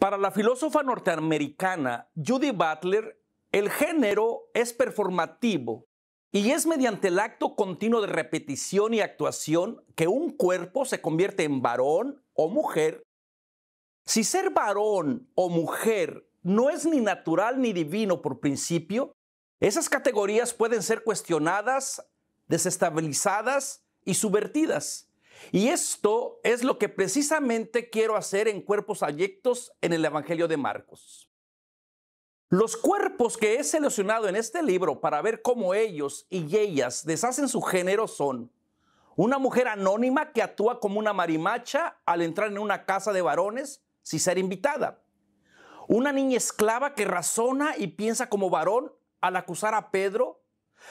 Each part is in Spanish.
Para la filósofa norteamericana Judy Butler, el género es performativo y es mediante el acto continuo de repetición y actuación que un cuerpo se convierte en varón o mujer. Si ser varón o mujer no es ni natural ni divino por principio, esas categorías pueden ser cuestionadas, desestabilizadas y subvertidas. Y esto es lo que precisamente quiero hacer en cuerpos ayectos en el Evangelio de Marcos. Los cuerpos que he seleccionado en este libro para ver cómo ellos y ellas deshacen su género son una mujer anónima que actúa como una marimacha al entrar en una casa de varones sin ser invitada. Una niña esclava que razona y piensa como varón al acusar a Pedro.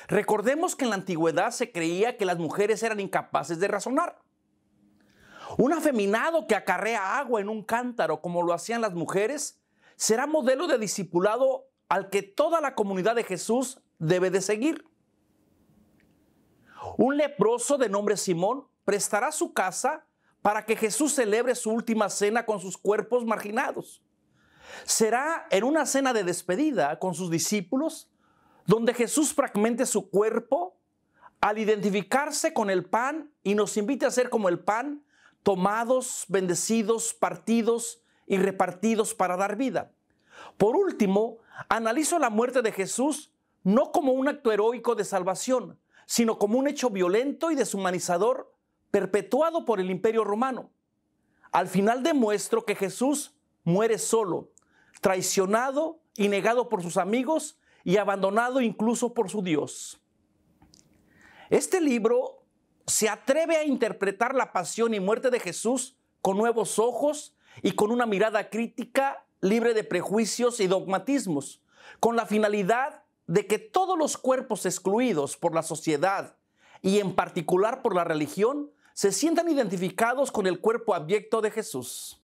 Recordemos que en la antigüedad se creía que las mujeres eran incapaces de razonar. Un afeminado que acarrea agua en un cántaro como lo hacían las mujeres será modelo de discipulado al que toda la comunidad de Jesús debe de seguir. Un leproso de nombre Simón prestará su casa para que Jesús celebre su última cena con sus cuerpos marginados. Será en una cena de despedida con sus discípulos donde Jesús fragmente su cuerpo al identificarse con el pan y nos invite a ser como el pan tomados, bendecidos, partidos y repartidos para dar vida. Por último, analizo la muerte de Jesús no como un acto heroico de salvación, sino como un hecho violento y deshumanizador perpetuado por el imperio romano. Al final demuestro que Jesús muere solo, traicionado y negado por sus amigos y abandonado incluso por su Dios. Este libro se atreve a interpretar la pasión y muerte de Jesús con nuevos ojos y con una mirada crítica libre de prejuicios y dogmatismos, con la finalidad de que todos los cuerpos excluidos por la sociedad y en particular por la religión se sientan identificados con el cuerpo abyecto de Jesús.